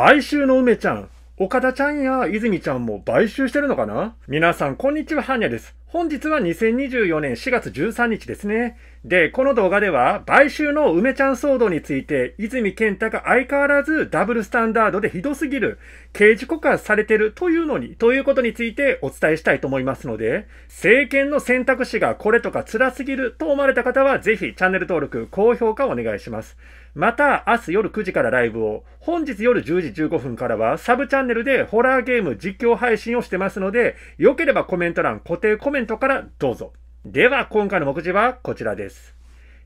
買収の梅ちゃん、岡田ちゃんや泉ちゃんも買収してるのかな皆さん、こんにちは、ハーニャです。本日は2024年4月13日ですね。で、この動画では、買収の梅ちゃん騒動について、泉健太が相変わらずダブルスタンダードでひどすぎる、刑事告発されてるというのに、ということについてお伝えしたいと思いますので、政権の選択肢がこれとか辛すぎると思われた方は、ぜひチャンネル登録、高評価お願いします。また、明日夜9時からライブを、本日夜10時15分からは、サブチャンネルでホラーゲーム実況配信をしてますので、良ければコメント欄、固定コメントメントからどうぞ。では、今回の目次はこちらです。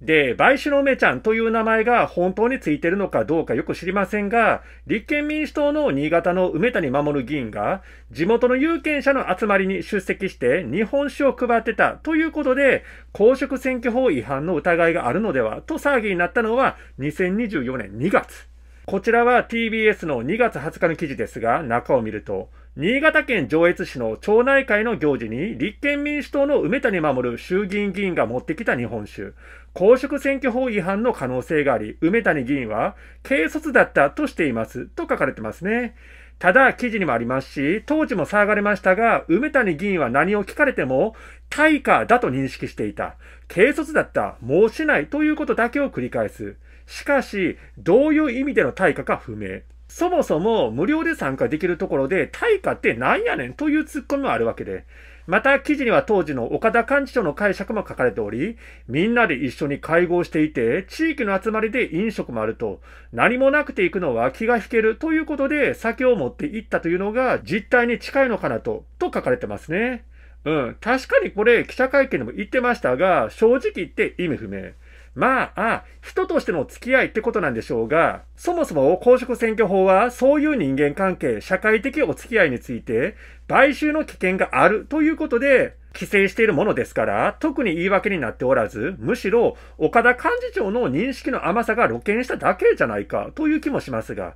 で、買収の梅ちゃんという名前が本当についてるのかどうかよく知りませんが、立憲民主党の新潟の梅谷守議員が、地元の有権者の集まりに出席して日本酒を配ってたということで、公職選挙法違反の疑いがあるのではと騒ぎになったのは2024年2月。こちらは TBS の2月20日の記事ですが、中を見ると、新潟県上越市の町内会の行事に立憲民主党の梅谷守衆議院議員が持ってきた日本酒。公職選挙法違反の可能性があり、梅谷議員は軽率だったとしていますと書かれてますね。ただ、記事にもありますし、当時も騒がれましたが、梅谷議員は何を聞かれても、対価だと認識していた。軽率だった。申しないということだけを繰り返す。しかし、どういう意味での対価か不明。そもそも無料で参加できるところで対価ってなんやねんというツッコミもあるわけで。また記事には当時の岡田幹事長の解釈も書かれており、みんなで一緒に会合していて、地域の集まりで飲食もあると、何もなくて行くのは気が引けるということで酒を持って行ったというのが実態に近いのかなと、と書かれてますね。うん、確かにこれ記者会見でも言ってましたが、正直言って意味不明。まあ、人としての付き合いってことなんでしょうが、そもそも公職選挙法はそういう人間関係、社会的お付き合いについて、買収の危険があるということで、規制しているものですから、特に言い訳になっておらず、むしろ岡田幹事長の認識の甘さが露見しただけじゃないかという気もしますが、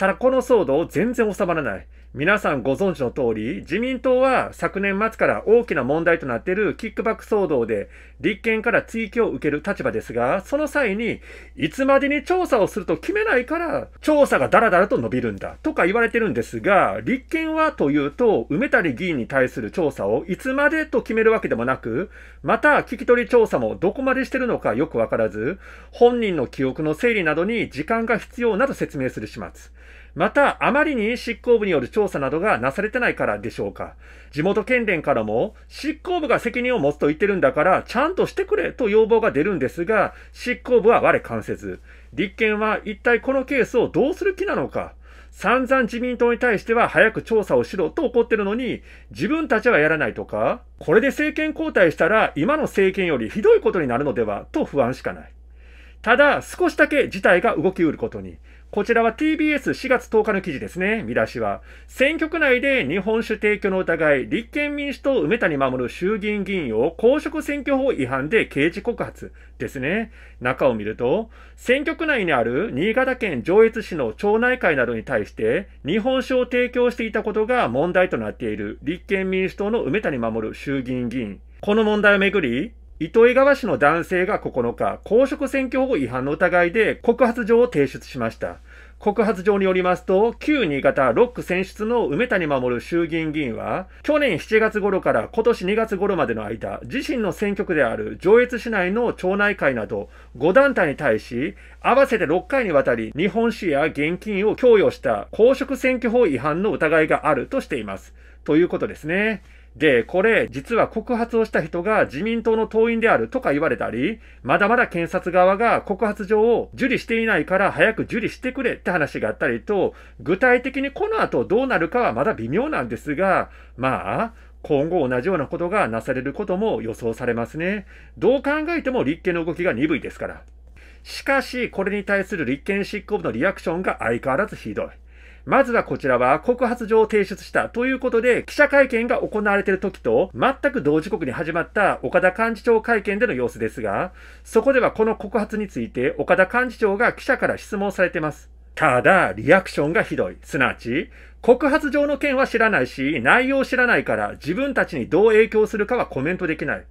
ただこの騒動全然収まらない。皆さんご存知の通り、自民党は昨年末から大きな問題となっているキックバック騒動で、立憲から追及を受ける立場ですが、その際に、いつまでに調査をすると決めないから、調査がだらだらと伸びるんだ、とか言われてるんですが、立憲はというと、梅谷議員に対する調査をいつまでと決めるわけでもなく、また聞き取り調査もどこまでしてるのかよくわからず、本人の記憶の整理などに時間が必要など説明する始末。また、あまりに執行部による調査などがなされてないからでしょうか。地元県連からも、執行部が責任を持つと言ってるんだから、ちゃんとしてくれと要望が出るんですが、執行部は我関せず、立憲は一体このケースをどうする気なのか。散々自民党に対しては早く調査をしろと怒ってるのに、自分たちはやらないとか、これで政権交代したら今の政権よりひどいことになるのではと不安しかない。ただ、少しだけ事態が動きうることに。こちらは TBS4 月10日の記事ですね。見出しは。選挙区内で日本酒提供の疑い、立憲民主党梅谷守る衆議院議員を公職選挙法違反で刑事告発ですね。中を見ると、選挙区内にある新潟県上越市の町内会などに対して日本酒を提供していたことが問題となっている立憲民主党の梅谷守る衆議院議員。この問題をめぐり、糸魚川市の男性が9日、公職選挙法違反の疑いで告発状を提出しました。告発状によりますと、旧新潟6区選出の梅谷守衆議院議員は、去年7月頃から今年2月頃までの間、自身の選挙区である上越市内の町内会など5団体に対し、合わせて6回にわたり日本史や現金を供与した公職選挙法違反の疑いがあるとしています。ということですね。で、これ、実は告発をした人が自民党の党員であるとか言われたり、まだまだ検察側が告発状を受理していないから早く受理してくれって話があったりと、具体的にこの後どうなるかはまだ微妙なんですが、まあ、今後同じようなことがなされることも予想されますね。どう考えても立憲の動きが鈍いですから。しかし、これに対する立憲執行部のリアクションが相変わらずひどい。まずはこちらは告発状を提出したということで、記者会見が行われている時と、全く同時刻に始まった岡田幹事長会見での様子ですが、そこではこの告発について岡田幹事長が記者から質問されています。ただ、リアクションがひどい。すなわち、告発状の件は知らないし、内容を知らないから自分たちにどう影響するかはコメントできない。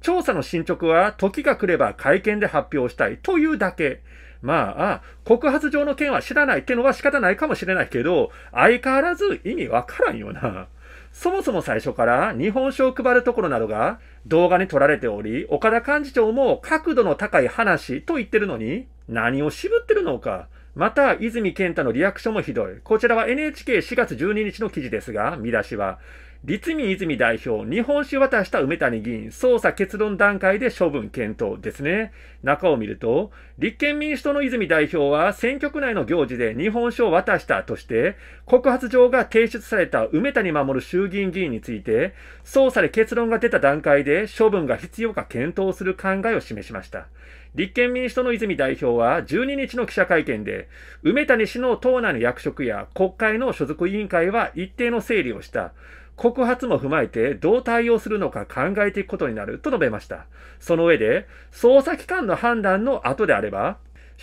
調査の進捗は時が来れば会見で発表したいというだけ。まあ、告発状の件は知らないっていうのは仕方ないかもしれないけど、相変わらず意味わからんよな。そもそも最初から日本酒を配るところなどが動画に撮られており、岡田幹事長も角度の高い話と言ってるのに、何を渋ってるのか。また、泉健太のリアクションもひどい。こちらは NHK4 月12日の記事ですが、見出しは、立民泉代表、日本酒渡した梅谷議員、捜査結論段階で処分検討ですね。中を見ると、立憲民主党の泉代表は選挙区内の行事で日本酒を渡したとして、告発状が提出された梅谷守衆議院議員について、捜査で結論が出た段階で処分が必要か検討する考えを示しました。立憲民主党の泉代表は12日の記者会見で、梅谷氏の党内の役職や国会の所属委員会は一定の整理をした。告発も踏まえてどう対応するのか考えていくことになると述べました。その上で、捜査機関の判断の後であれば、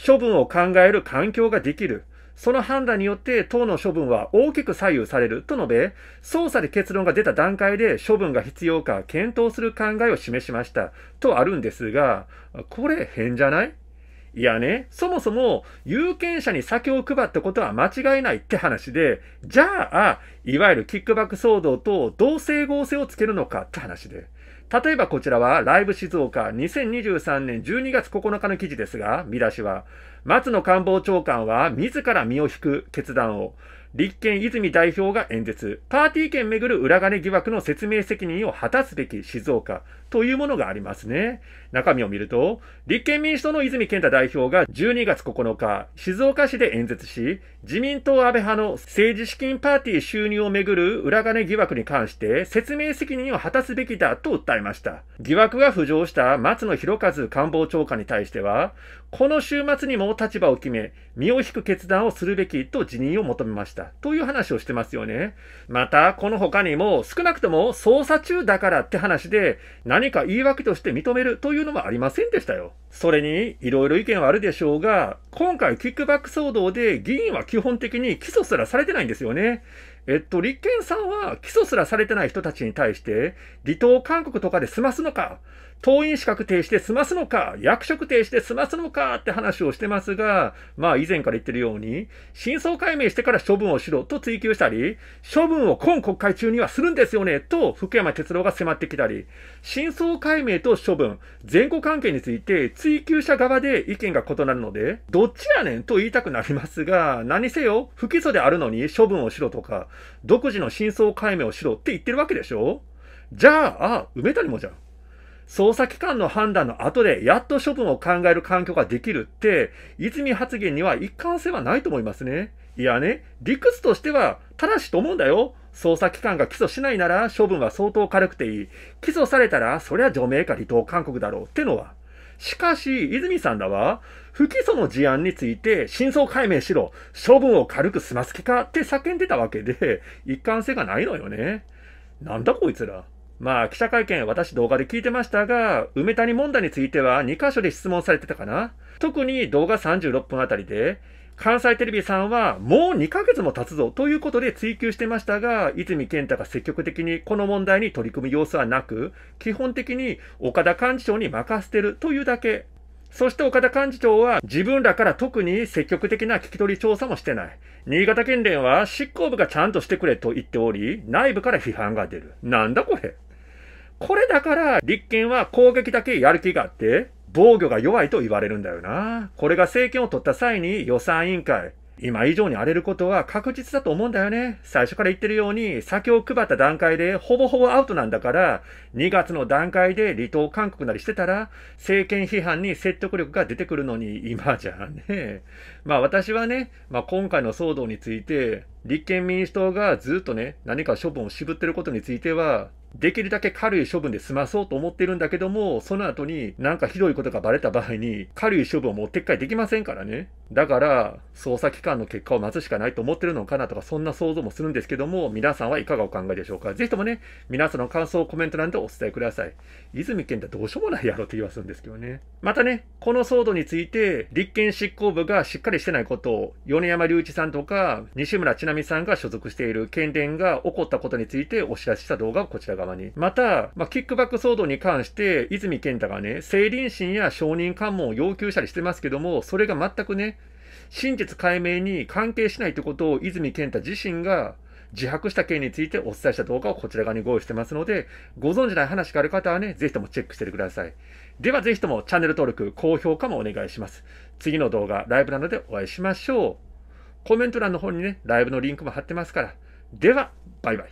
処分を考える環境ができる。その判断によって党の処分は大きく左右されると述べ、捜査で結論が出た段階で処分が必要か検討する考えを示しましたとあるんですが、これ変じゃないいやね、そもそも有権者に酒を配ったことは間違いないって話で、じゃあ、いわゆるキックバック騒動と同性合成をつけるのかって話で。例えばこちらは、ライブ静岡2023年12月9日の記事ですが、見出しは、松野官房長官は自ら身を引く決断を、立憲泉代表が演説、パーティー券めぐる裏金疑惑の説明責任を果たすべき静岡というものがありますね。中身を見ると、立憲民主党の泉健太代表が12月9日、静岡市で演説し、自民党安倍派の政治資金パーティー収入をめぐる裏金疑惑に関して説明責任を果たすべきだと訴えました。疑惑が浮上した松野博一官房長官に対しては、この週末にも立場を決め、身を引く決断をするべきと辞任を求めました。。という話をしてますよね。また、この他にも、少なくとも捜査中だからって話で、何か言い訳として認めるというのはありませんでしたよ。それに、いろいろ意見はあるでしょうが、今回キックバック騒動で議員は基本的に起訴すらされてないんですよね。えっと、立憲さんは起訴すらされてない人たちに対して、離党勧告とかで済ますのか、党員資格停止で済ますのか、役職停止で済ますのかって話をしてますが、まあ以前から言ってるように、真相解明してから処分をしろと追及したり、処分を今国会中にはするんですよねと福山哲郎が迫ってきたり、真相解明と処分、前後関係について追及者側で意見が異なるので、どっちやねんと言いたくなりますが、何せよ、不起訴であるのに処分をしろとか、独自の真相解明をしろって言ってるわけでしょじゃあ、あ、梅谷もじゃん。捜査機関の判断の後で、やっと処分を考える環境ができるって、泉発言には一貫性はないと思いますね。いやね、理屈としては正しいと思うんだよ。捜査機関が起訴しないなら処分は相当軽くていい。起訴されたら、そりゃ除名か離党勧告だろうってのは。しかし、泉さんらは、不起訴の事案について真相解明しろ、処分を軽く済ます気かって叫んでたわけで、一貫性がないのよね。なんだこいつら。まあ、記者会見、私動画で聞いてましたが、梅谷問題については2箇所で質問されてたかな。特に動画36分あたりで、関西テレビさんはもう2ヶ月も経つぞということで追及してましたが、泉健太が積極的にこの問題に取り組む様子はなく、基本的に岡田幹事長に任せてるというだけそして岡田幹事長は自分らから特に積極的な聞き取り調査もしてない。新潟県連は執行部がちゃんとしてくれと言っており、内部から批判が出る。なんだこれこれだから立憲は攻撃だけやる気があって、防御が弱いと言われるんだよな。これが政権を取った際に予算委員会、今以上に荒れることは確実だと思うんだよね。最初から言ってるように、酒を配った段階でほぼほぼアウトなんだから、2月の段階で離島勧告なりしてたら、政権批判に説得力が出てくるのに、今じゃね。まあ私はね、まあ、今回の騒動について、立憲民主党がずっとね、何か処分を渋ってることについては、できるだけ軽い処分で済まそうと思ってるんだけども、その後になんかひどいことがバレた場合に、軽い処分をもう撤回できませんからね。だから、捜査機関の結果を待つしかないと思ってるのかなとか、そんな想像もするんですけども、皆さんはいかがお考えでしょうか。ぜひともね、皆さんの感想をコメント欄でお伝えください。泉健太どうしようもないやろって言わすんですけどね。またね、この騒動について、立憲執行部がしっかりしてないことを、米山隆一さんとか、西村千奈美さんが所属している県連が起こったことについてお知らせした動画をこちらが側に。また、まあ、キックバック騒動に関して、泉健太がね、性林審や承認喚問を要求したりしてますけども、それが全くね、真実解明に関係しないということを泉健太自身が自白した件についてお伝えした動画をこちら側にご用意してますので、ご存じない話がある方はね、ぜひともチェックしててください。ではぜひともチャンネル登録、高評価もお願いします。次の動画、ライブなどでお会いしましょう。コメント欄の方にね、ライブのリンクも貼ってますから。では、バイバイ。